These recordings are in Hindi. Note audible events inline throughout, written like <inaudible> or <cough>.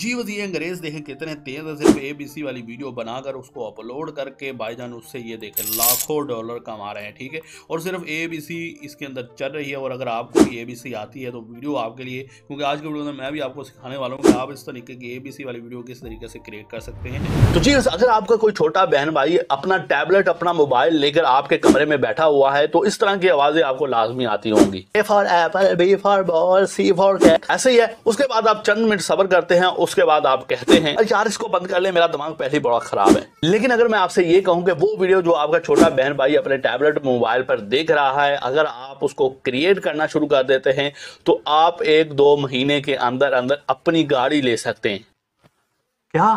जी वजी अंग्रेज देखें कितने तेज सिर्फ एबीसी वाली वीडियो बनाकर उसको अपलोड करके भाईजान उससे ये देखें लाखों डॉलर कमा रहे हैं ठीक है और सिर्फ एबीसी इसके अंदर चल रही है और अगर आपको भी एबीसी आती है तो वीडियो आपके लिए क्योंकि आज के वीडियो में मैं भी आपको सिखाने वाला हूँ कि आप इस तरीके की एबीसी वाली वीडियो किस तरीके से क्रिएट कर सकते हैं तो जी अगर आपका कोई छोटा बहन भाई अपना टैबलेट अपना मोबाइल लेकर आपके कमरे में बैठा हुआ है तो इस तरह की आवाजें आपको लाजमी आती होंगी A for apple B for ball C for ऐसे ही है उसके बाद आप चंद मिनट सबर करते हैं उसके बाद आप कहते हैं यार इसको बंद कर ले मेरा दिमाग पहले बड़ा खराब है लेकिन अगर मैं आपसे ये कहूँ कि वो वीडियो जो आपका छोटा बहन भाई अपने टैबलेट मोबाइल पर देख रहा है अगर आप उसको क्रिएट करना शुरू कर देते हैं तो आप एक दो महीने के अंदर अंदर अपनी गाड़ी ले सकते हैं क्या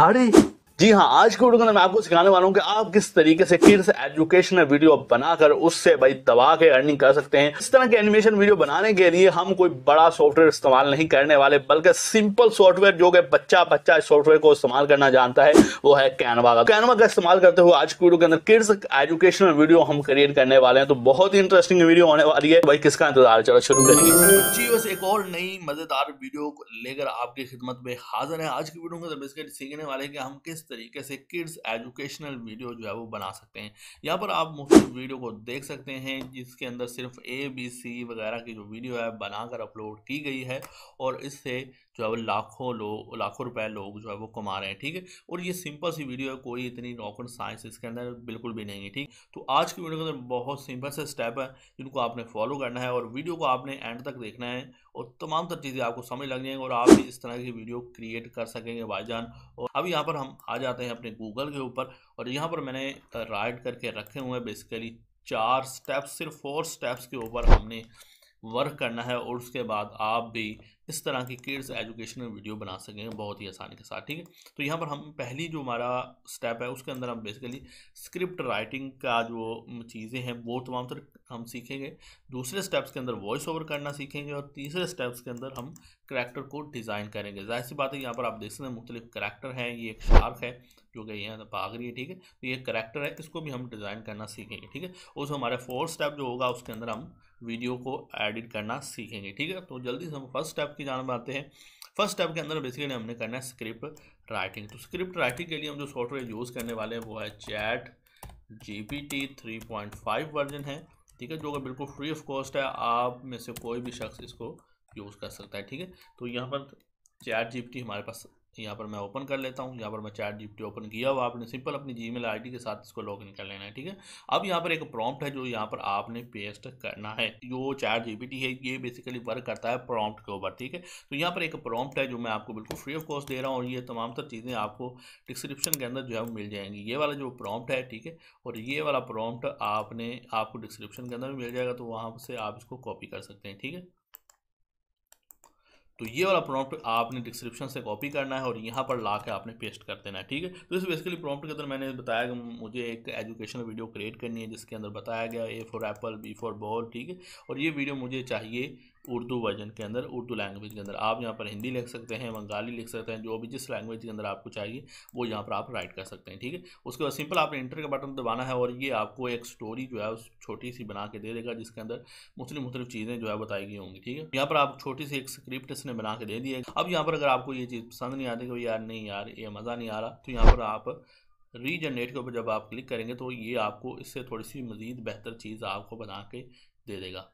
गाड़ी जी हाँ आज के वीडियो में मैं आपको सिखाने वाला हूँ कि आप किस तरीके से से एजुकेशनल वीडियो बनाकर उससे भाई दबा के अर्निंग कर सकते हैं इस तरह के एनिमेशन वीडियो बनाने के लिए हम कोई बड़ा सॉफ्टवेयर इस्तेमाल नहीं करने वाले बल्कि सिंपल सॉफ्टवेयर जो कि बच्चा बच्चा इस सॉफ्टवेयर को इस्तेमाल करना जानता है वो है कैनवा का कैनवा का इस्तेमाल करते हुए आज की वीडियो के अंदर किस एजुकेशनल वीडियो हम क्रिएट करने वाले हैं तो बहुत ही इंटरेस्टिंग वीडियो होने वाली है भाई किसका इंतजार चलो शुरू करेंगे एक और नई मजेदार वीडियो लेकर आपकी खिदमत में हाजिर है आज की वीडियो में सीखने वाले कि हम किस तरीके से किड्स एजुकेशनल वीडियो जो है वो बना सकते हैं यहाँ पर आप मुख्य वीडियो को देख सकते हैं जिसके अंदर सिर्फ ए बी सी वगैरह की जो वीडियो है बनाकर अपलोड की गई है और इससे जो है लाखों लोग लाखों रुपए लोग जो है वो कमा रहे हैं ठीक है और ये सिंपल सी वीडियो है कोई इतनी रॉकेट साइंस इसके अंदर बिल्कुल भी नहीं है ठीक तो आज की वीडियो के अंदर बहुत सिंपल से स्टेप है जिनको आपने फॉलो करना है और वीडियो को आपने एंड तक देखना है और तमाम तर चीज़ें आपको समझ लग जाएंगी और आप भी इस तरह की वीडियो क्रिएट कर सकेंगे भाईजान और अब यहाँ पर हम आ जाते हैं अपने गूगल के ऊपर और यहाँ पर मैंने राइट करके रखे हुए हैं बेसिकली चार स्टेप्स सिर्फ फोर स्टेप्स के ऊपर हमने वर्क करना है और उसके बाद आप भी इस तरह की किड्स एजुकेशनल वीडियो बना सकेंगे बहुत ही आसानी के साथ ठीक है तो यहाँ पर हम पहली जो हमारा स्टेप है उसके अंदर हम बेसिकली स्क्रिप्ट राइटिंग का जो चीज़ें हैं वो तमाम तर हम सीखेंगे दूसरे स्टेप्स के अंदर वॉइस ओवर करना सीखेंगे और तीसरे स्टेप्स के अंदर हम करैक्टर को डिज़ाइन करेंगे जाहिर सी बात है यहाँ पर आप देख सकते हैं मुख्तलिफ करैक्टर हैं ये एक शार्क है जो कि यहाँ भाग रही है ठीक है तो ये करैक्टर है इसको भी हम डिज़ाइन करना सीखेंगे ठीक है उस हमारे फोर्थ स्टेप जो होगा उसके अंदर हम वीडियो को एडिट करना सीखेंगे ठीक है तो जल्दी से हम फर्स्ट स्टेप की जान पाते हैं फर्स्ट स्टेप के अंदर बेसिकली हमने करना है स्क्रिप्ट राइटिंग तो स्क्रिप्ट राइटिंग के लिए हम जो सॉफ्टवेयर यूज़ करने वाले हैं वो है chat G P T three point five version है ठीक है जो कि बिल्कुल फ्री ऑफ कॉस्ट है आप में से कोई भी शख्स इसको यूज़ कर सकता है ठीक है तो यहाँ पर चैट जी पी टी हमारे पास यहाँ पर मैं ओपन कर लेता हूँ यहाँ पर मैं चैट जीपी ओपन किया हुआ आपने सिंपल अपनी जी मेल के साथ इसको लॉग इन कर लेना है ठीक है अब यहाँ पर एक प्रॉम्प्ट है जो यहाँ पर आपने पेस्ट करना है जो चैट जीपीटी है ये बेसिकली वर्क करता है प्रॉम्प्ट के ऊपर ठीक है तो यहाँ पर एक प्रॉम्प्ट है जो मैं आपको बिल्कुल फ्री ऑफ कॉस्ट दे रहा हूँ और ये तमाम तर चीज़ें आपको डिस्क्रिप्शन के अंदर जो है मिल जाएंगी ये वाला जो प्रॉम्प्ट है ठीक है और ये वाला प्रॉम्प्ट आपने आपको डिस्क्रिप्शन के अंदर भी मिल जाएगा तो वहाँ से आप इसको कॉपी कर सकते हैं ठीक है तो ये वाला प्रॉम्प्ट आपने डिस्क्रिप्शन से कॉपी करना है और यहाँ पर ला के आपने पेस्ट कर देना है ठीक है तो इस बेसिकली प्रॉम्प्ट के अंदर मैंने बताया कि मुझे एक एजुकेशनल वीडियो क्रिएट करनी है जिसके अंदर बताया गया A for apple B for ball ठीक है और ये वीडियो मुझे चाहिए उर्दू वर्जन के अंदर उर्दू लैंग्वेज के अंदर आप यहाँ पर हिंदी लिख सकते हैं बंगाली लिख सकते हैं जो भी जिस लैंग्वेज के अंदर आपको चाहिए वो यहाँ पर आप राइट कर सकते हैं ठीक है उसके बाद सिंपल आपने इंटर का बटन दबाना है और ये आपको एक स्टोरी जो है छोटी सी बना के दे देगा जिसके अंदर मुख्तलिफ मुख्तलिफ चीज़ें जो है बताई गई होंगी ठीक है यहाँ पर आप छोटी सी एक स्क्रिप्ट इसने बना के दे दी है अब यहाँ पर अगर आपको ये चीज़ पसंद नहीं आती कि यार नहीं यार ये मज़ा नहीं आ रहा तो यहाँ पर आप रीजनरेट के ऊपर जब आप क्लिक करेंगे तो ये आपको इससे थोड़ी सी मज़ीद बेहतर चीज़ आपको बना के दे देगा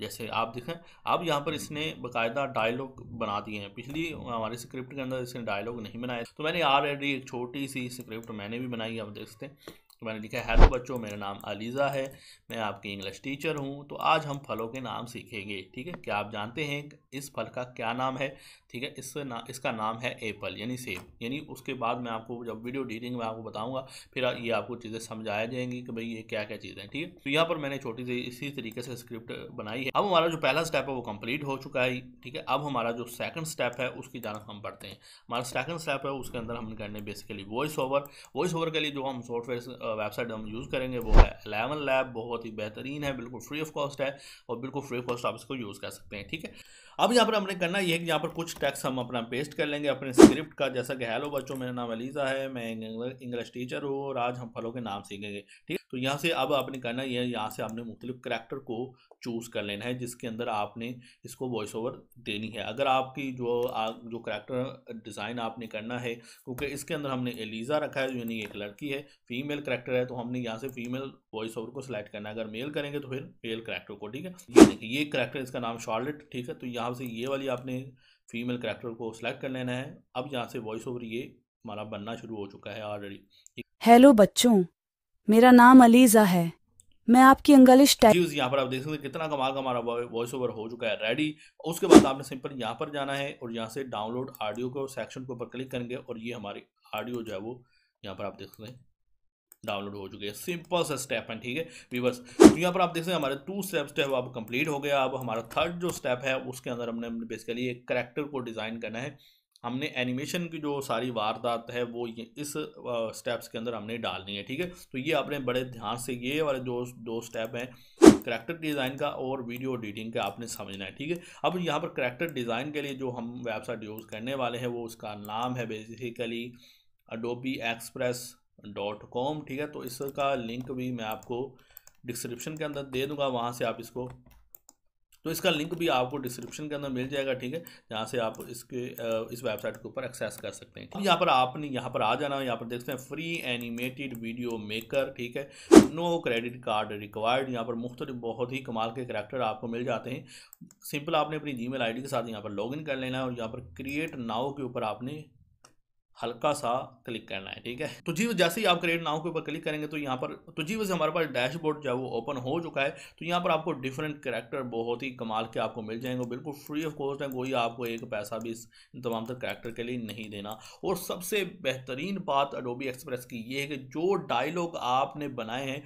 जैसे आप देखें अब यहाँ पर हम्म, इसने हम्म। बकायदा डायलॉग बना दिए हैं पिछली हमारे स्क्रिप्ट के अंदर इसने डायलॉग नहीं बनाया तो मैंने ऑलरेडी एक छोटी सी स्क्रिप्ट मैंने भी बनाई आप देखते हैं तो मैंने लिखा हैलो बच्चों मेरा नाम अलीज़ा है मैं आपकी इंग्लिश टीचर हूँ तो आज हम फलों के नाम सीखेंगे ठीक है क्या आप जानते हैं इस फल का क्या नाम है ठीक है इस ना इसका नाम है एप्पल यानी सेब यानी उसके बाद मैं आपको जब वीडियो डीटिंग में आपको बताऊँगा फिर ये आपको चीज़ें समझाया जाएंगी कि भाई ये क्या क्या चीज़ें ठीक है तो यहाँ पर मैंने छोटी सी इसी तरीके से स्क्रिप्ट बनाई है अब हमारा जो पहला स्टेप है वो कम्प्लीट हो चुका है ठीक है अब हमारा जो सेकंड स्टेप है उसकी जानक हम पढ़ते हैं हमारा सेकंड स्टेप है उसके अंदर हम करने basically voice over voice over के लिए जो हम सॉफ्टवेयर वेबसाइट हम यूज़ करेंगे वो है एलेवन लैब बहुत ही बेहतरीन है बिल्कुल फ्री ऑफ कॉस्ट है और बिल्कुल फ्री ऑफ कॉस्ट आप इसको यूज़ कर सकते हैं ठीक है अब यहाँ पर हमने करना यह है कि यहाँ पर कुछ टैक्स हम अपना पेस्ट कर लेंगे अपने स्क्रिप्ट का जैसा कि हेलो बच्चों मेरा नाम अलीज़ा है मैं इंग्लिश टीचर हूँ और आज हम फलों के नाम सीखेंगे ठीक है तो यहाँ से अब आपने करना यह है यहाँ से आपने मुख्तलिफ करेक्टर को चूज़ कर लेना है जिसके अंदर आपने इसको वॉइस ओवर देनी है अगर आपकी जो आ, जो करेक्टर डिज़ाइन आपने करना है क्योंकि इसके अंदर हमने एलिज़ा रखा है जो यानी एक लड़की है फीमेल करेक्टर है तो हमने यहाँ से फीमेल वॉइस ओवर को सिलेक्ट करना है अगर मेल करेंगे तो फिर मेल करेक्टर को ठीक है ये देखिए ये करेक्टर इसका नाम शॉर्लेट ठीक है तो यहाँ यहाँ से ये वाली आपने फीमेल करेक्टर को सिलेक्ट कर लेना है अब यहाँ से वॉइस ओवर ये हमारा बनना शुरू हो चुका है ऑलरेडी हेलो बच्चों मेरा नाम अलीजा है मैं आपकी इंग्लिश टैक्स यहाँ पर आप देख सकते हैं कितना कमाल का हमारा वॉइस ओवर हो चुका है रेडी उसके बाद आपने सिंपल यहाँ पर जाना है और यहाँ से डाउनलोड ऑडियो को सेक्शन के ऊपर क्लिक करेंगे और ये हमारी ऑडियो जो है वो यहाँ पर आप देख सकते हैं डाउनलोड हो चुके हैं सिंपल सा स्टेप है ठीक है वीवर्स तो यहाँ पर आप देख सकते हैं हमारे टू स्टेप्स जो है अब कंप्लीट हो गया अब हमारा थर्ड जो स्टेप है उसके अंदर हमने बेसिकली एक करेक्टर को डिज़ाइन करना है हमने एनिमेशन की जो सारी वारदात है वो ये इस स्टेप्स के अंदर हमने डालनी है ठीक है तो ये आपने बड़े ध्यान से ये वाले जो दो स्टेप हैं करैक्टर डिज़ाइन का और वीडियो एडिटिंग का आपने समझना है ठीक है अब यहाँ पर करैक्टर डिज़ाइन के लिए जो हम वेबसाइट यूज़ करने वाले हैं वो उसका नाम है basically Adobe express dot com ठीक है तो इसका लिंक भी मैं आपको डिस्क्रिप्शन के अंदर दे दूंगा वहाँ से आप इसको तो इसका लिंक भी आपको डिस्क्रिप्शन के अंदर मिल जाएगा ठीक है जहाँ से आप इसके इस वेबसाइट के ऊपर एक्सेस कर सकते हैं तो यहाँ पर आपने यहाँ पर आ जाना है यहाँ पर देखते हैं फ्री एनिमेटेड वीडियो मेकर ठीक है नो क्रेडिट कार्ड रिक्वायर्ड यहाँ पर मुख्त बहुत ही कमाल के करेक्टर आपको मिल जाते हैं सिंपल आपने अपनी जी मेल के साथ यहाँ पर लॉग कर लेना है और यहाँ पर क्रिएट नाव के ऊपर आपने हल्का सा क्लिक करना है ठीक है तो जी जैसे ही आप क्रिएट नाउ के ऊपर क्लिक करेंगे तो यहाँ पर तो जी वैसे हमारे पास डैशबोर्ड जो है वो ओपन हो चुका है तो यहाँ पर आपको डिफरेंट करेक्टर बहुत ही कमाल के आपको मिल जाएंगे बिल्कुल फ्री ऑफ कॉस्ट है कोई आपको एक पैसा भी इस तमाम तर करेक्टर के लिए नहीं देना और सबसे बेहतरीन बात अडोबी एक्सप्रेस की ये है कि जो डायलॉग आपने बनाए हैं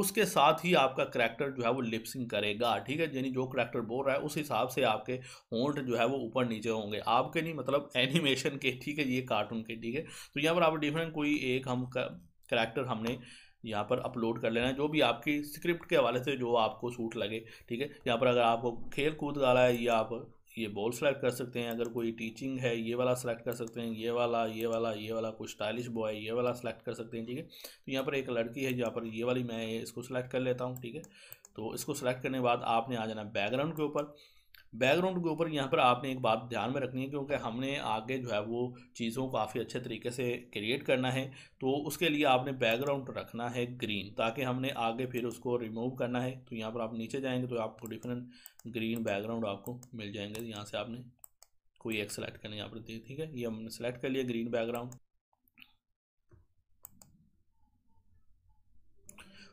उसके साथ ही आपका करैक्टर जो है वो लिपसिंग करेगा ठीक है यानी जो करैक्टर बोल रहा है उस हिसाब से आपके होंट जो है वो ऊपर नीचे होंगे आपके नहीं मतलब एनिमेशन के ठीक है ये कार्टून के ठीक है तो यहाँ पर आप डिफरेंट कोई एक हम करैक्टर हमने यहाँ पर अपलोड कर लेना है जो भी आपकी स्क्रिप्ट के हवाले से जो आपको सूट लगे ठीक है यहाँ पर अगर आपको खेल कूद गाला है या आप ये बॉल सेलेक्ट कर सकते हैं अगर कोई टीचिंग है ये वाला सेलेक्ट कर सकते हैं ये वाला ये वाला ये वाला कोई स्टाइलिश बॉय ये वाला सेलेक्ट कर सकते हैं ठीक है तो यहाँ पर एक लड़की है जहाँ पर ये वाली मैं इसको सेलेक्ट कर लेता हूँ ठीक है तो इसको सेलेक्ट करने के बाद आपने आ जाना बैकग्राउंड के ऊपर बैकग्राउंड के ऊपर यहाँ पर आपने एक बात ध्यान में रखनी है क्योंकि हमने आगे जो है वो चीज़ों को काफ़ी अच्छे तरीके से क्रिएट करना है तो उसके लिए आपने बैकग्राउंड रखना है ग्रीन ताकि हमने आगे फिर उसको रिमूव करना है तो यहाँ पर आप नीचे जाएंगे तो आपको डिफरेंट ग्रीन बैकग्राउंड आपको मिल जाएंगे यहाँ से आपने कोई एक सेलेक्ट करना यहाँ पर ठीक है ये हमने सेलेक्ट कर लिया ग्रीन बैकग्राउंड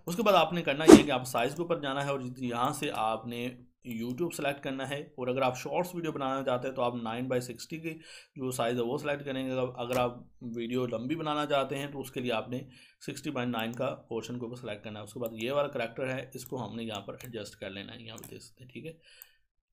उसके बाद आपने करना यह कि आप साइज़ के ऊपर जाना है और यहाँ से आपने यूट्यूब सेलेक्ट करना है और अगर आप शॉर्ट्स वीडियो बनाना चाहते हैं तो आप नाइन बाई सिक्सटी की जो साइज़ है वो सिलेक्ट करेंगे अगर आप वीडियो लंबी बनाना चाहते हैं तो उसके लिए आपने सिक्सटी बाई नाइन का पोर्शन के ऊपर सेलेक्ट करना है उसके बाद ये वाला करैक्टर है इसको हमने यहाँ पर एडजस्ट कर लेना है यहाँ पर देख सकते हैं ठीक है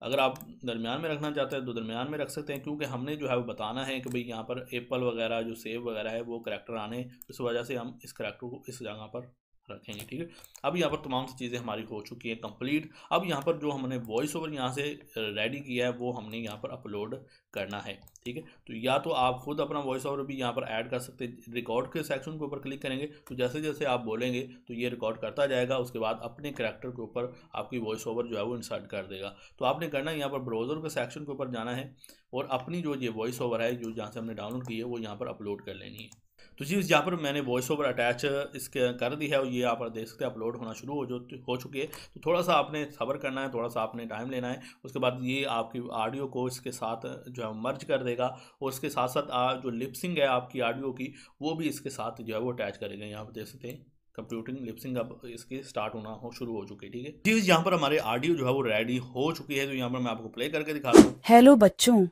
अगर आप दरमियान में रखना चाहते हैं तो दरमियान में रख सकते हैं क्योंकि हमने जो है वो बताना है कि भाई यहाँ पर एप्पल वगैरह जो सेब वगैरह है वो करैक्टर आने इस वजह से हम इस करैक्टर को इस जगह पर रखेंगे ठीक है अब यहाँ पर तमाम सी चीज़ें हमारी हो चुकी हैं कंप्लीट अब यहाँ पर जो हमने वॉइस ओवर यहाँ से रेडी किया है वो हमने यहाँ पर अपलोड करना है ठीक है तो या तो आप खुद अपना वॉइस ओवर भी यहाँ पर ऐड कर सकते हैं रिकॉर्ड के सेक्शन के ऊपर क्लिक करेंगे तो जैसे जैसे आप बोलेंगे तो ये रिकॉर्ड करता जाएगा उसके बाद अपने करेक्टर के ऊपर आपकी वॉइस ओवर जो है वो इंसर्ट कर देगा तो आपने करना यहाँ पर ब्राउज़र के सेक्शन के ऊपर जाना है और अपनी जो ये वॉइस ओवर है जो जहाँ से हमने डाउनलोड की है वो यहाँ पर अपलोड कर लेनी है तो जी यहाँ पर मैंने वॉइस ओवर अटैच इसके कर दी है और ये आप देख सकते हैं अपलोड होना शुरू हो जो हो चुकी है तो थोड़ा सा आपने सबर करना है थोड़ा सा आपने टाइम लेना है उसके बाद ये आपकी ऑडियो को इसके साथ जो है मर्ज कर देगा और इसके साथ साथ जो लिपसिंग है आपकी ऑडियो की वो भी इसके साथ जो है वो अटैच करेगा यहाँ पर देख सकते हैं कंप्यूटिंग लिपसिंग अब इसकी स्टार्ट होना हो शुरू हो चुकी है ठीक है चीज यहाँ पर हमारे ऑडियो जो है वो रेडी हो चुकी है तो यहाँ पर मैं आपको प्ले करके दिखा हूँ हेलो बच्चों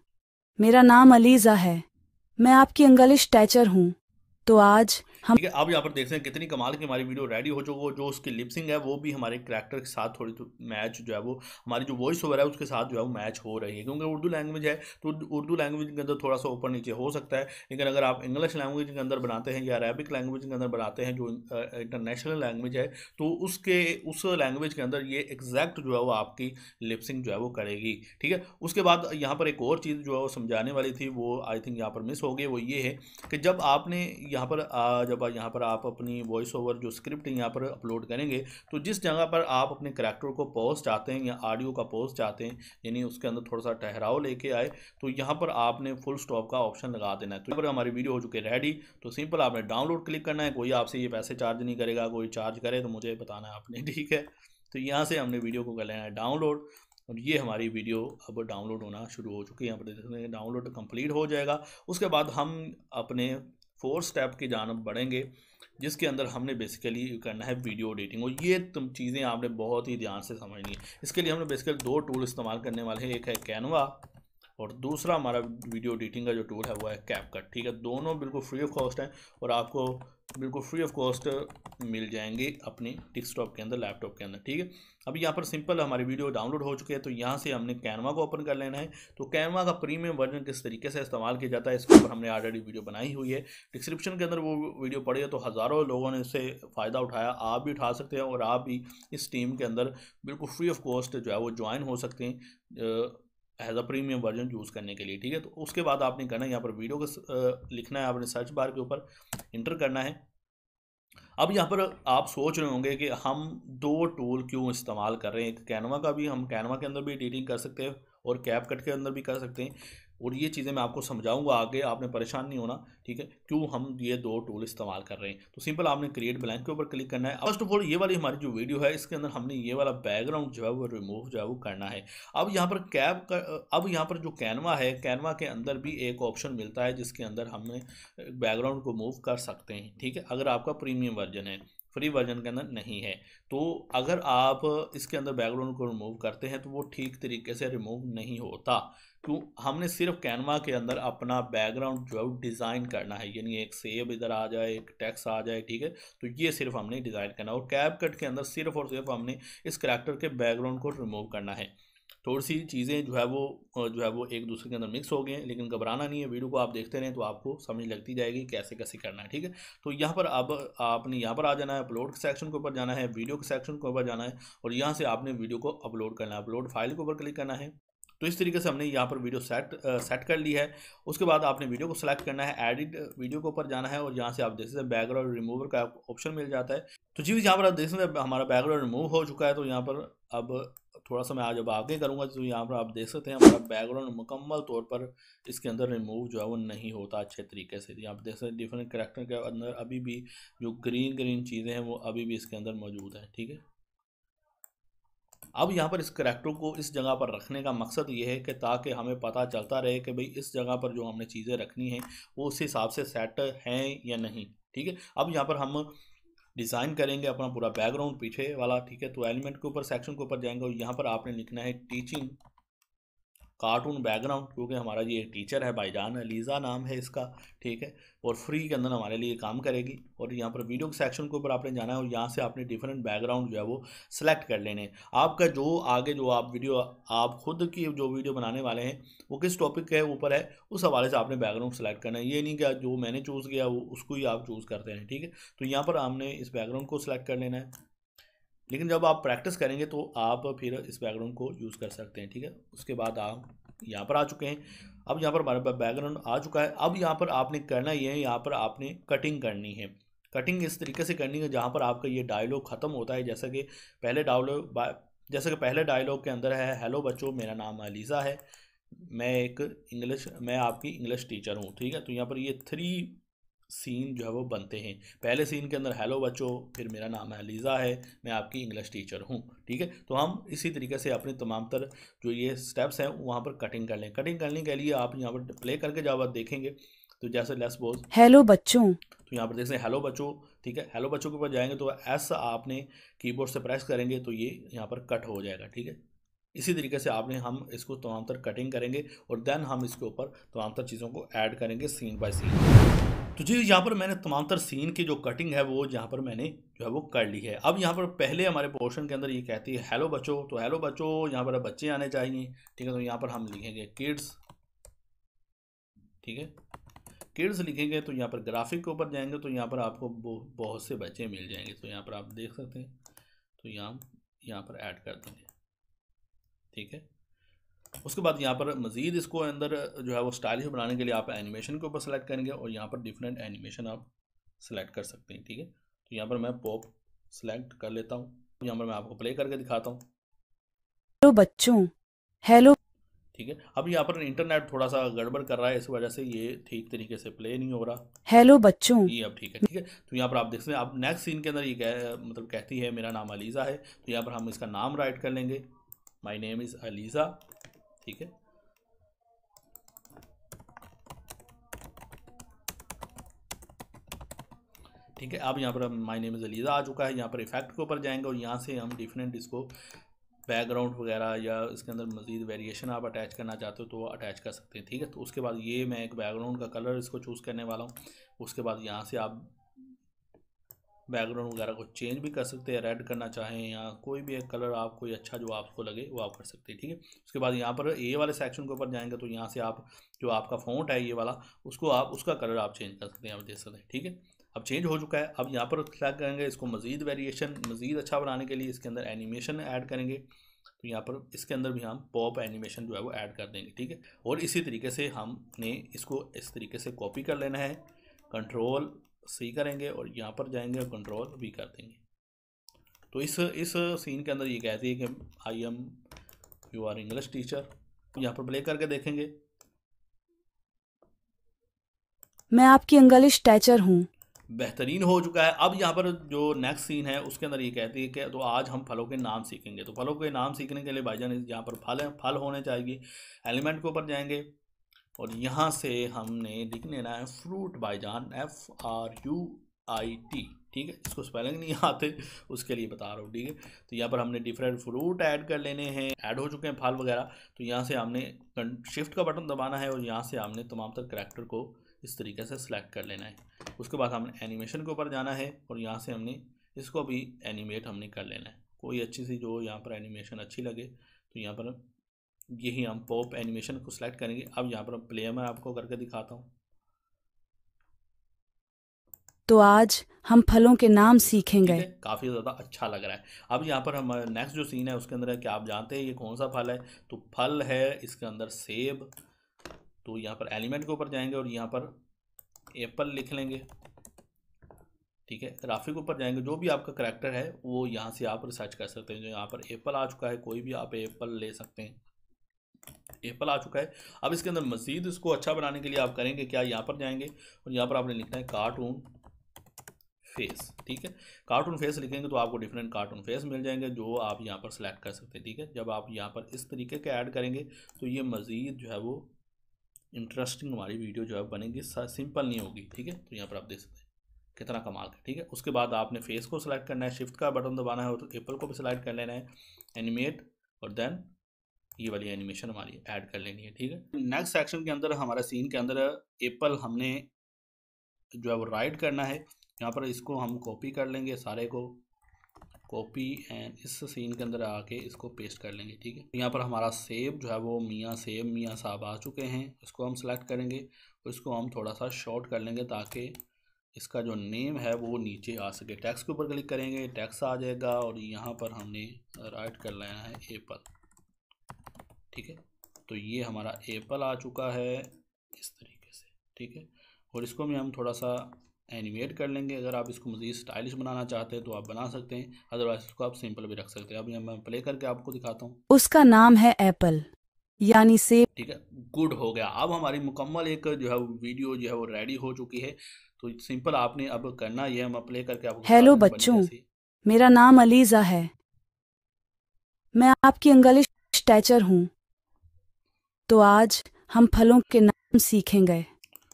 मेरा नाम अलीजा है मैं आपकी अंगलिश टीचर हूँ तो आज हम ठीक है आप यहाँ पर देख सकते हैं कितनी कमाल की हमारी वीडियो रेडी हो चुकी जो उसकी लिपसिंग है वो भी हमारे करेक्टर के साथ थोड़ी मैच तो जो है वो हमारी जो वॉइस ओवर है उसके साथ जो है वो मैच हो रही है क्योंकि उर्दू लैंग्वेज है तो उर्दू लैंग्वेज के अंदर थोड़ा सा ऊपर नीचे हो सकता है लेकिन अगर आप इंग्लिश लैंग्वेज के अंदर बनाते हैं या अरेबिक लैंग्वेज के अंदर बनाते हैं जो इंटरनेशनल लैंग्वेज है तो उसके उस लैंग्वेज के अंदर ये एग्जैक्ट जो है वो आपकी लिपसिंग जो है वो करेगी ठीक है उसके बाद यहाँ पर एक और चीज़ जो है वो समझाने वाली थी वो आई थिंक यहाँ पर मिस हो गई वो ये है कि जब आपने यहाँ पर जब यहाँ पर आप अपनी वॉइस ओवर जो स्क्रिप्ट यहाँ पर अपलोड करेंगे तो जिस जगह पर आप अपने करैक्टर को पॉज चाहते हैं या ऑडियो का पॉज चाहते हैं यानी उसके अंदर थोड़ा सा ठहराव लेके आए तो यहाँ पर आपने फुल स्टॉप का ऑप्शन लगा देना है तो यहाँ पर हमारी वीडियो हो चुकी है रेडी तो सिंपल आपने डाउनलोड क्लिक करना है कोई आपसे ये पैसे चार्ज नहीं करेगा कोई चार्ज करे तो मुझे बताना है आपने <laughs> ठीक है तो यहाँ से हमने वीडियो को कर लेना है डाउनलोड और ये हमारी वीडियो अब डाउनलोड होना शुरू हो चुकी है यहाँ पर डाउनलोड कंप्लीट हो जाएगा उसके बाद हम अपने फोर स्टेप की जानब बढ़ेंगे जिसके अंदर हमने बेसिकली करना है वीडियो एडिटिंग और ये तुम चीज़ें आपने बहुत ही ध्यान से समझनी है इसके लिए हमने बेसिकली दो टूल इस्तेमाल करने वाले हैं एक है कैनवा और दूसरा हमारा वीडियो एडिटिंग का जो टूल है वो है कैप कट ठीक है दोनों बिल्कुल फ्री ऑफ कॉस्ट हैं और आपको बिल्कुल फ्री ऑफ कॉस्ट मिल जाएंगे अपनी डिस्कटॉप के अंदर लैपटॉप के अंदर ठीक है अब यहाँ पर सिंपल हमारी वीडियो डाउनलोड हो चुके हैं तो यहाँ से हमने कैनवा को ओपन कर लेना है तो कैनवा का प्रीमियम वर्जन किस तरीके से इस्तेमाल किया जाता है इसके ऊपर हमने ऑलरेडी वीडियो बनाई हुई है डिस्क्रिप्शन के अंदर वो वीडियो पड़ी है तो हज़ारों लोगों ने इससे फ़ायदा उठाया आप भी उठा सकते हैं और आप भी इस टीम के अंदर बिल्कुल फ्री ऑफ कॉस्ट जो है वो ज्वाइन हो सकते हैं as a premium version use करने के लिए ठीक है तो उसके बाद आपने करना है यहाँ पर वीडियो को लिखना है आपने सर्च बार के ऊपर इंटर करना है अब यहाँ पर आप सोच रहे होंगे कि हम दो टूल क्यों इस्तेमाल कर रहे हैं एक कैनवा का भी हम कैनवा के अंदर भी एडिटिंग कर सकते हैं और कैप कट के अंदर भी कर सकते हैं और ये चीज़ें मैं आपको समझाऊंगा आगे आपने परेशान नहीं होना ठीक है क्यों हम ये दो टूल इस्तेमाल कर रहे हैं तो सिंपल आपने क्रिएट ब्लैंक के ऊपर क्लिक करना है फर्स्ट ऑफ ऑल ये वाली हमारी जो वीडियो है इसके अंदर हमने ये वाला बैकग्राउंड जो है वो रिमूव जो है वो करना है अब यहाँ पर कैब का अब यहाँ पर जो कैनवा है कैनवा के अंदर भी एक ऑप्शन मिलता है जिसके अंदर हमने बैकग्राउंड को मूव कर सकते हैं ठीक है अगर आपका प्रीमियम वर्जन है फ्री वर्जन के अंदर नहीं है तो अगर आप इसके अंदर बैकग्राउंड को रिमूव करते हैं तो वो ठीक तरीके से रिमूव नहीं होता क्यों हमने सिर्फ कैनवा के अंदर अपना बैकग्राउंड जो है डिज़ाइन करना है यानी एक सेब इधर आ जाए एक टैक्स आ जाए ठीक है तो ये सिर्फ हमने डिज़ाइन करना है और कैब कट के अंदर सिर्फ और सिर्फ हमने इस करैक्टर के बैकग्राउंड को रिमूव करना है थोड़ी सी चीज़ें जो है वो जो है वो एक दूसरे के अंदर मिक्स हो गए हैं लेकिन घबराना नहीं है वीडियो को आप देखते रहें तो आपको समझ लगती जाएगी कैसे कैसे करना है ठीक है तो यहाँ पर अब आपने यहाँ पर आ जाना है अपलोड के सेक्शन के ऊपर जाना है वीडियो के सेक्शन के ऊपर जाना है और यहाँ से आपने वीडियो को अपलोड करना है अपलोड फाइल के ऊपर क्लिक करना है तो इस तरीके से हमने यहाँ पर वीडियो सेट आ, सेट कर ली है उसके बाद आपने वीडियो को सिलेक्ट करना है एडिट वीडियो के ऊपर जाना है और यहाँ से आप देख सकते हैं बैकग्राउंड रिमूवर का ऑप्शन मिल जाता है तो जी यहाँ पर आप देख सकते हैं हमारा बैकग्राउंड रिमूव हो चुका है तो यहाँ पर अब थोड़ा सा मैं आज अब आगे करूँगा तो यहाँ पर आप देख सकते हैं हमारा बैकग्राउंड मुकम्मल तौर पर इसके अंदर रिमूव जो है वो नहीं होता अच्छे तरीके से यहाँ पर देख सकते हैं डिफरेंट करेक्टर के अंदर अभी भी जो ग्रीन ग्रीन चीज़ें हैं वो अभी भी इसके अंदर मौजूद हैं ठीक है अब यहाँ पर इस करैक्टर को इस जगह पर रखने का मकसद ये है कि ताकि हमें पता चलता रहे कि भाई इस जगह पर जो हमने चीज़ें रखनी हैं वो उस हिसाब से सेट हैं या नहीं ठीक है अब यहाँ पर हम डिज़ाइन करेंगे अपना पूरा बैकग्राउंड पीछे वाला ठीक है तो एलिमेंट के ऊपर सेक्शन के ऊपर जाएंगे और यहाँ पर आपने लिखना है टीचिंग कार्टून बैकग्राउंड क्योंकि हमारा ये टीचर है भाईजान लीज़ा नाम है इसका ठीक है और फ्री के अंदर हमारे लिए काम करेगी और यहाँ पर वीडियो सेक्शन के ऊपर आपने जाना है और यहाँ से आपने डिफरेंट बैकग्राउंड जो है वो सिलेक्ट कर लेने आपका जो आगे जो आप वीडियो आप खुद की जो वीडियो बनाने वाले हैं वो किस टॉपिक के ऊपर है उस हवाले से आपने बैकग्राउंड सेलेक्ट करना है ये नहीं कि जो मैंने चूज़ किया वो उसको ही आप चूज़ करते हैं ठीक है तो यहाँ पर आपने इस बैकग्राउंड को सिलेक्ट कर लेना है लेकिन जब आप प्रैक्टिस करेंगे तो आप फिर इस बैकग्राउंड को यूज़ कर सकते हैं ठीक है उसके बाद आप यहाँ पर आ चुके हैं अब यहाँ पर हमारे पास बैकग्राउंड आ चुका है अब यहाँ पर आपने करना ये है यहाँ पर आपने कटिंग करनी है कटिंग इस तरीके से करनी है जहाँ पर आपका ये डायलॉग ख़त्म होता है जैसा कि पहले डायलॉग जैसा कि पहले डायलॉग के अंदर है हेलो बच्चों मेरा नाम अलीज़ा है मैं एक इंग्लिश मैं आपकी इंग्लिश टीचर हूँ ठीक है तो यहाँ पर ये थ्री सीन जो है वो बनते हैं पहले सीन के अंदर हेलो बच्चों फिर मेरा नाम है लीज़ा है मैं आपकी इंग्लिश टीचर हूँ ठीक है तो हम इसी तरीके से अपने तमाम तर जो ये स्टेप्स हैं वहाँ पर कटिंग कर लें कटिंग करने के लिए आप यहाँ पर प्ले करके जब आप देखेंगे तो जैसे लेस बोज हेलो बच्चों तो यहाँ पर देख सकते हैं हेलो बच्चों ठीक है हेलो बच्चों के ऊपर जाएंगे तो एस आपने कीबोर्ड से प्रेस करेंगे तो ये यहाँ पर कट हो जाएगा ठीक है इसी तरीके से आपने हम इसको तमाम तर कटिंग करेंगे और देन हम इसके ऊपर तमाम तर चीज़ों को ऐड करेंगे सीन बाय सीन तो जी यहाँ पर मैंने तमाम तर सीन की जो कटिंग है वो यहाँ पर मैंने जो है वो कर ली है अब यहाँ पर पहले हमारे पोर्शन के अंदर ये कहती है हेलो बच्चों तो हेलो बच्चों यहाँ पर बच्चे आने चाहिए ठीक है तो यहाँ पर हम लिखेंगे किड्स ठीक है किड्स लिखेंगे तो यहाँ पर ग्राफिक के ऊपर जाएंगे तो यहाँ पर आपको बहुत से बच्चे मिल जाएंगे तो यहाँ पर आप देख सकते हैं तो यहाँ यहाँ पर ऐड कर देंगे ठीक है उसके बाद यहाँ पर मज़ीद इसको अंदर जो है वो स्टाइलिश बनाने के लिए आप एनिमेशन के ऊपर सेलेक्ट करेंगे और यहाँ पर डिफरेंट एनिमेशन आप सेलेक्ट कर सकते हैं ठीक है तो यहाँ पर मैं पॉप सेलेक्ट कर लेता हूँ यहाँ पर मैं आपको प्ले करके दिखाता हूँ हेलो बच्चों हेलो ठीक है अब यहाँ पर इंटरनेट थोड़ा सा गड़बड़ कर रहा है इस वजह से ये ठीक तरीके से प्ले नहीं हो रहा हेलो बच्चों ये अब ठीक है ठीक है तो यहाँ पर आप देख सकते हैं आप नेक्स्ट सीन के अंदर ये कह, मतलब कहती है मेरा नाम अलीज़ा है तो यहाँ पर हम इसका नाम राइट कर लेंगे माई नेम इज़ अलीज़ा ठीक है ठीक है अब यहाँ पर माय नेम इज़ अलीज़ा आ चुका है यहाँ पर इफेक्ट के ऊपर जाएंगे और यहाँ से हम डिफरेंट इसको बैकग्राउंड वगैरह या इसके अंदर मजीद वेरिएशन आप अटैच करना चाहते हो तो वो अटैच कर सकते हैं ठीक है तो उसके बाद ये मैं एक बैकग्राउंड का कलर इसको चूज़ करने वाला हूँ उसके बाद यहाँ से आप बैकग्राउंड वगैरह को चेंज भी कर सकते हैं रेड करना चाहें या कोई भी एक कलर आप कोई अच्छा जो आपको लगे वो आप कर सकते हैं ठीक है उसके बाद यहाँ पर ए वाले सेक्शन के ऊपर जाएंगे तो यहाँ से आप जो आपका फ़ॉन्ट है ये वाला उसको आप उसका कलर आप चेंज कर सकते हैं आप देख सकते हैं ठीक है अब चेंज हो चुका है अब यहाँ पर क्या करेंगे इसको मज़ीद वेरिएशन मज़ीद अच्छा बनाने के लिए इसके अंदर एनिमेशन ऐड करेंगे तो यहाँ पर इसके अंदर भी हम पॉप एनिमेशन जो है वो ऐड कर देंगे ठीक है और इसी तरीके से हमने इसको इस तरीके से कॉपी कर लेना है कंट्रोल सी करेंगे और यहाँ पर जाएंगे और कंट्रोल वी कर देंगे तो इस इस सीन के अंदर ये कहती है कि I am your English teacher यहाँ पर प्ले करके देखेंगे मैं आपकी इंग्लिश टीचर हूँ बेहतरीन हो चुका है अब यहाँ पर जो नेक्स्ट सीन है उसके अंदर ये कहती है कि तो आज हम फलों के नाम सीखेंगे तो फलों के नाम सीखने के लिए भाईजान यहाँ पर फल हैं फल होने चाहिए एलिमेंट के ऊपर जाएंगे और यहाँ से हमने लिख लेना है फ्रूट बाईजान F R U I T ठीक है इसको स्पेलिंग नहीं आते उसके लिए बता रहा हूँ ठीक है तो यहाँ पर हमने डिफरेंट फ्रूट ऐड कर लेने हैं ऐड हो चुके हैं फल वगैरह तो यहाँ से हमने शिफ्ट का बटन दबाना है और यहाँ से हमने तमाम तर करेक्टर को इस तरीके से सिलेक्ट कर लेना है उसके बाद हमने एनिमेशन के ऊपर जाना है और यहाँ से हमने इसको भी एनिमेट हमने कर लेना है कोई अच्छी सी जो यहाँ पर एनिमेशन अच्छी लगे तो यहाँ पर यही हम पॉप एनिमेशन को सिलेक्ट करेंगे अब यहाँ पर प्ले मैं आपको करके दिखाता हूँ तो आज हम फलों के नाम सीखेंगे काफ़ी ज़्यादा अच्छा लग रहा है अब यहाँ पर हम नेक्स्ट जो सीन है उसके अंदर है कि आप जानते हैं ये कौन सा फल है तो फल है इसके अंदर सेब तो यहाँ पर एलिमेंट के ऊपर जाएंगे और यहाँ पर एप्पल लिख लेंगे ठीक है ग्राफिक के ऊपर जाएंगे जो भी आपका करेक्टर है वो यहाँ से आप रिसर्च कर सकते हैं जो यहाँ पर एप्पल आ चुका है कोई भी आप एप्पल ले सकते हैं एप्पल आ चुका है अब इसके अंदर मज़ीद इसको अच्छा बनाने के लिए आप करेंगे क्या यहाँ पर जाएंगे और यहाँ पर आपने लिखना है कार्टून फेस ठीक है कार्टून फेस लिखेंगे तो आपको डिफरेंट कार्टून फेस मिल जाएंगे जो आप यहाँ पर सेलेक्ट कर सकते हैं ठीक है जब आप यहाँ पर इस तरीके के ऐड करेंगे तो ये मज़ीद जो है वो इंटरेस्टिंग हमारी वीडियो जो है बनेगी सिंपल नहीं होगी ठीक है तो यहाँ पर आप देख सकते हैं कितना कमाल है ठीक है उसके बाद आपने फेस को सिलेक्ट करना है शिफ्ट का बटन दबाना है और एप्पल को भी सिलेक्ट कर लेना है एनिमेट और देन ये वाली एनिमेशन हमारी ऐड कर लेनी है ठीक है नेक्स्ट सेक्शन के अंदर हमारा सीन के अंदर एप्पल हमने जो है वो राइट करना है यहाँ पर इसको हम कॉपी कर लेंगे सारे को कॉपी एंड इस सीन के अंदर आके इसको पेस्ट कर लेंगे ठीक है यहाँ पर हमारा सेब जो है वो मियाँ सेब मियाँ साहब आ चुके हैं इसको हम सेलेक्ट करेंगे और इसको हम थोड़ा सा शॉर्ट कर लेंगे ताकि इसका जो नेम है वो नीचे आ सके टैक्स के ऊपर क्लिक करेंगे टैक्स आ जाएगा और यहाँ पर हमने राइट कर लेना है एप्पल ठीक है तो ये हमारा एप्पल आ चुका है इस तरीके से ठीक है और इसको भी हम थोड़ा सा एनिमेट कर लेंगे अगर आप इसको मज़ीद स्टाइलिश बनाना चाहते हैं तो आप बना सकते हैं अदरवाइज इसको आप सिंपल भी रख सकते हैं अभी मैं प्ले करके आपको दिखाता हूँ उसका नाम है एप्पल यानी से ठीक है गुड हो गया अब हमारी मुकम्मल एक जो है वीडियो जो है वो रेडी हो चुकी है तो सिंपल आपने अब करना यह हम प्ले करके आपको हेलो बच्चों मेरा नाम अलीज़ा है मैं आपकी अंगलिश स्टैचर हूँ तो आज हम फलों के नाम सीखेंगे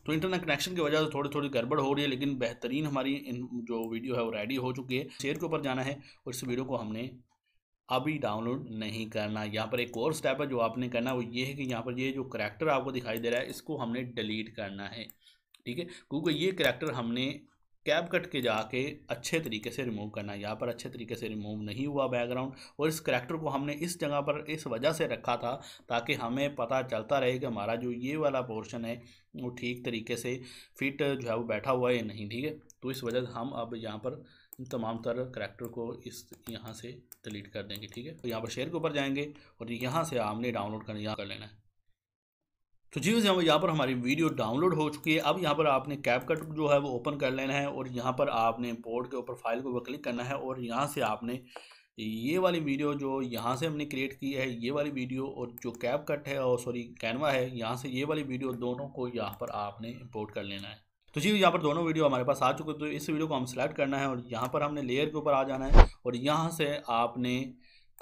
तो इंटरनेट कनेक्शन की वजह से थोड़ी थोड़ी गड़बड़ हो रही है लेकिन बेहतरीन हमारी इन जो वीडियो है वो रेडी हो चुकी है शेयर के ऊपर जाना है और इस वीडियो को हमने अभी डाउनलोड नहीं करना यहाँ पर एक और स्टेप है जो आपने करना वो ये है कि यहाँ पर ये जो करेक्टर आपको दिखाई दे रहा है इसको हमने डिलीट करना है ठीक है क्योंकि ये करेक्टर हमने कैब कट के जाके अच्छे तरीके से रिमूव करना है यहाँ पर अच्छे तरीके से रिमूव नहीं हुआ बैकग्राउंड और इस करेक्टर को हमने इस जगह पर इस वजह से रखा था ताकि हमें पता चलता रहे कि हमारा जो ये वाला पोर्शन है वो ठीक तरीके से फिट जो है वो बैठा हुआ है या नहीं ठीक है तो इस वजह से हम अब यहाँ पर तमाम तर करेक्टर को इस यहाँ से डिलीट कर देंगे ठीक है तो यहाँ पर शेयर के ऊपर जाएंगे और यहाँ से हमने डाउनलोड करना यहाँ कर लेना है तो जी हम यहाँ पर हमारी वीडियो डाउनलोड हो चुकी है अब यहाँ पर आपने कैप कट जो है वो ओपन कर लेना है और यहाँ पर आपने बोर्ड के ऊपर फाइल के ऊपर क्लिक करना है और यहाँ से आपने ये वाली वीडियो जो यहाँ से हमने क्रिएट की है ये वाली वीडियो और जो कैप कट है और सॉरी कैनवा है यहाँ से ये वाली वीडियो दोनों को यहाँ पर आपने इम्पोर्ट कर लेना है तो जी यहाँ पर दोनों वीडियो हमारे पास आ चुके तो इस वीडियो को हम सेलेक्ट करना है और यहाँ पर हमने लेयर के ऊपर आ जाना है और यहाँ से आपने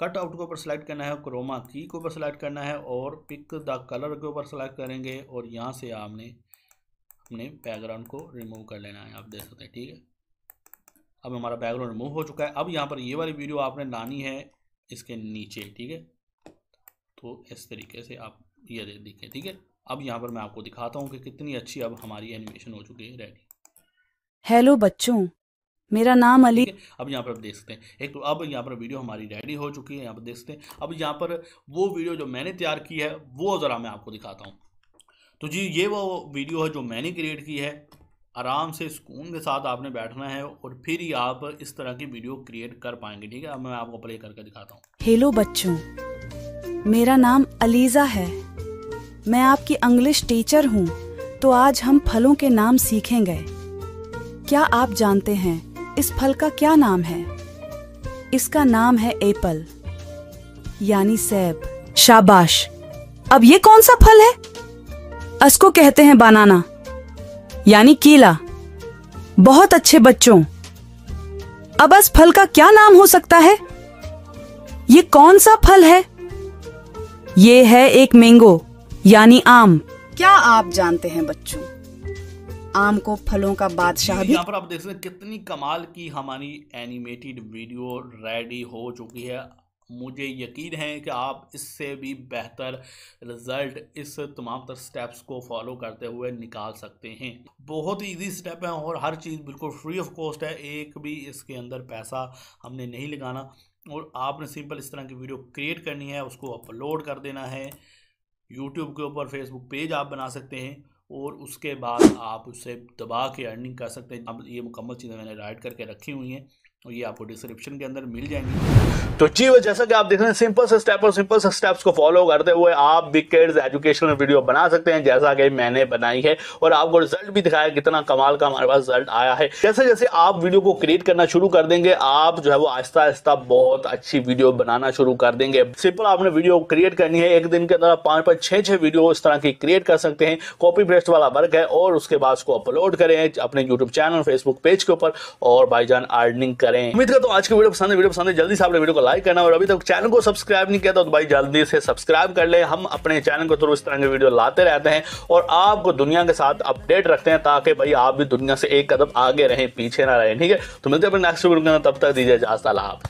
कट आउट के ऊपर सेलेक्ट करना है क्रोमा की के ऊपर सेलेक्ट करना है और पिक द कलर के ऊपर सेलेक्ट करेंगे और यहाँ से आपने अपने बैकग्राउंड को रिमूव कर लेना है आप देख सकते हैं ठीक है अब हमारा बैकग्राउंड रिमूव हो चुका है अब यहाँ पर ये वाली वीडियो आपने लानी है इसके नीचे ठीक है तो इस तरीके से आप ये दिखे ठीक है अब यहाँ पर मैं आपको दिखाता हूँ कि कितनी अच्छी अब हमारी एनिमेशन हो चुकी है रेडी हेलो बच्चों मेरा नाम अली अब यहाँ पर आप देख सकते हैं एक तो अब यहाँ पर वीडियो हमारी रेडी हो चुकी है यहाँ पर देख सकते हैं अब यहाँ पर वो वीडियो जो मैंने तैयार की है वो ज़रा मैं आपको दिखाता हूँ तो जी ये वो वीडियो है जो मैंने क्रिएट की है आराम से सुकून के साथ आपने बैठना है और फिर ही आप इस तरह की वीडियो क्रिएट कर पाएंगे ठीक है अब मैं आपको प्ले करके दिखाता हूँ हेलो बच्चों मेरा नाम अलीज़ा है मैं आपकी इंग्लिश टीचर हूँ तो आज हम फलों के नाम सीखेंगे क्या आप जानते हैं इस फल का क्या नाम है इसका नाम है एप्पल यानी सेब शाबाश अब ये कौन सा फल है असको कहते हैं बनाना यानी केला बहुत अच्छे बच्चों अब इस फल का क्या नाम हो सकता है ये कौन सा फल है ये है एक मैंगो यानी आम क्या आप जानते हैं बच्चों आम को फलों का बादशाह भी यहाँ पर आप देख सकते हैं कितनी कमाल की हमारी एनिमेटेड वीडियो रेडी हो चुकी है मुझे यकीन है कि आप इससे भी बेहतर रिज़ल्ट इस तमाम तर स्टेप्स को फॉलो करते हुए निकाल सकते हैं बहुत ही इजी स्टेप है और हर चीज़ बिल्कुल फ्री ऑफ कॉस्ट है एक भी इसके अंदर पैसा हमने नहीं लगाना और आपने सिंपल इस तरह की वीडियो क्रिएट करनी है उसको अपलोड कर देना है यूट्यूब के ऊपर फेसबुक पेज आप बना सकते हैं और उसके बाद आप उसे दबा के अर्निंग कर सकते हैं अब ये मुकम्मल चीज़ें मैंने राइड करके रखी हुई हैं और ये आपको डिस्क्रिप्शन के अंदर मिल जाएंगे तो जी जैसा कि आप देख रहे हैं सिंपल से स्टेप और सिंपल से स्टेप्स को फॉलो करते हुए आप भी किड्स एजुकेशनल वीडियो बना सकते हैं जैसा कि मैंने बनाई है और आपको रिजल्ट भी दिखाया कितना कमाल का हमारे पास रिजल्ट आया है जैसे जैसे आप वीडियो को क्रिएट करना शुरू कर देंगे आप जो है वो आहिस्ता आहिस्ता बहुत अच्छी वीडियो बनाना शुरू कर देंगे सिंपल आपने वीडियो क्रिएट करनी है एक दिन के अंदर पांच पांच छह छह वीडियो इस तरह की क्रिएट कर सकते हैं कॉपी पेस्ट वाला वर्क है और उसके बाद उसको अपलोड करें अपने यूट्यूब चैनल फेसबुक पेज के ऊपर और भाईजान अर्निंग कर करें उम्मीद करता तो आज की वीडियो पसंद है वीडियो पसंद है जल्दी से आपने वीडियो को लाइक करना और अभी तक चैनल को सब्सक्राइब नहीं किया तो भाई जल्दी से सब्सक्राइब कर ले हम अपने चैनल को थ्रू इस तरह के वीडियो लाते रहते हैं और आपको दुनिया के साथ अपडेट रखते हैं ताकि भाई आप भी दुनिया से एक कदम आगे रहें पीछे ना रहें ठीक है तो मिलते हैं अपने नेक्स्ट वीडियो के तब तक दीजिए जाता लाभ